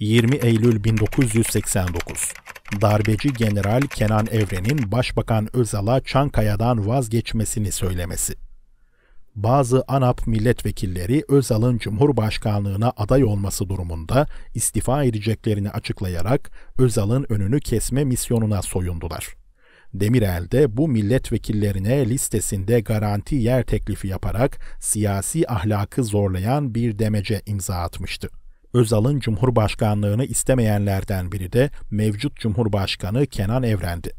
20 Eylül 1989 Darbeci General Kenan Evren'in Başbakan Özal'a Çankaya'dan vazgeçmesini söylemesi. Bazı ANAP milletvekilleri Özal'ın Cumhurbaşkanlığına aday olması durumunda istifa edeceklerini açıklayarak Özal'ın önünü kesme misyonuna soyundular. Demirel de bu milletvekillerine listesinde garanti yer teklifi yaparak siyasi ahlakı zorlayan bir demece imza atmıştı. Özal'ın Cumhurbaşkanlığını istemeyenlerden biri de mevcut Cumhurbaşkanı Kenan Evren'di.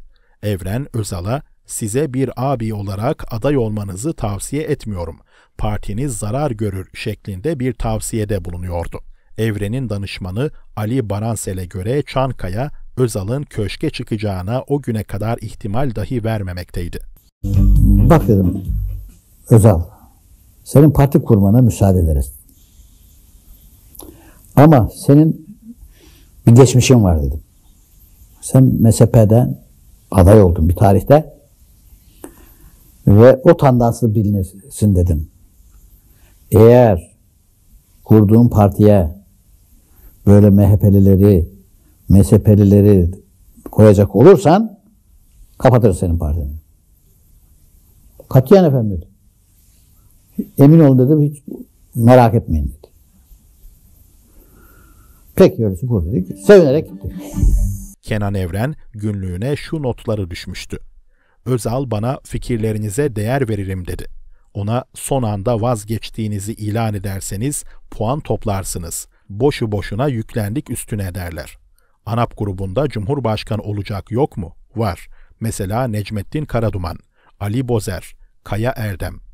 Evren Özal'a size bir abi olarak aday olmanızı tavsiye etmiyorum. Partiniz zarar görür şeklinde bir tavsiyede bulunuyordu. Evren'in danışmanı Ali Baransel'e göre Çankaya, Özal'ın köşke çıkacağına o güne kadar ihtimal dahi vermemekteydi. Bak dedim, Özal, senin parti kurmana müsaade ederiz. Ama senin bir geçmişin var dedim. Sen MSP'den aday oldun bir tarihte ve o tandanslı bilinirsin dedim. Eğer kurduğun partiye böyle MHP'lileri, MSP'lileri koyacak olursan kapatır senin partini. Katiyen efendim dedi. Emin olun dedim hiç merak etmeyin dedi. Pek teorisi kur dedik. Sevinerek gitti. Kenan Evren günlüğüne şu notları düşmüştü. Özal bana fikirlerinize değer veririm dedi. Ona son anda vazgeçtiğinizi ilan ederseniz puan toplarsınız. Boşu boşuna yüklendik üstüne derler. ANAP grubunda Cumhurbaşkanı olacak yok mu? Var. Mesela Necmettin Karaduman, Ali Bozer, Kaya Erdem.